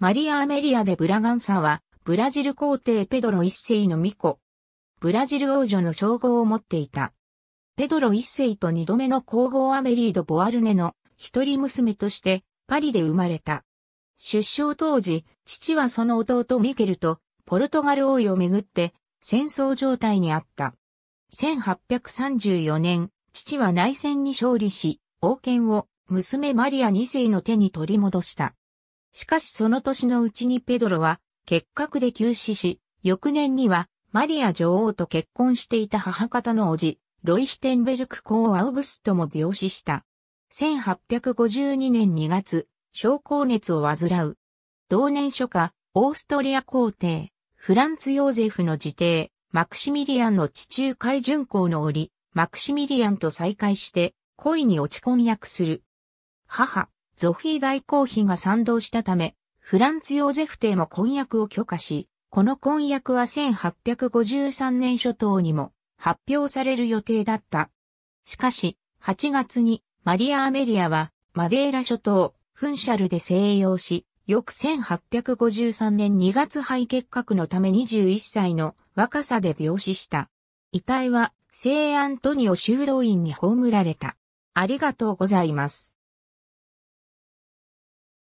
マリア・アメリア・でブラガンサは、ブラジル皇帝ペドロ一世の巫女。ブラジル王女の称号を持っていた。ペドロ一世と二度目の皇后アメリード・ボアルネの一人娘としてパリで生まれた。出生当時、父はその弟ミケルとポルトガル王位をめぐって戦争状態にあった。1834年、父は内戦に勝利し、王権を娘マリア二世の手に取り戻した。しかしその年のうちにペドロは結核で急死し、翌年にはマリア女王と結婚していた母方の叔父、ロイヒテンベルク公アウグストも病死した。1852年2月、症候熱を患う。同年初夏、オーストリア皇帝、フランツ・ヨーゼフの自邸、マクシミリアンの地中海巡航の折、マクシミリアンと再会して、恋に落ち婚約する。母、ゾフィー外交妃が賛同したため、フランツ・ヨーゼフ帝も婚約を許可し、この婚約は1853年初頭にも発表される予定だった。しかし、8月にマリア・アメリアはマデーラ諸島、フンシャルで静養し、翌1853年2月肺結核のため21歳の若さで病死した。遺体は聖アントニオ修道院に葬られた。ありがとうございます。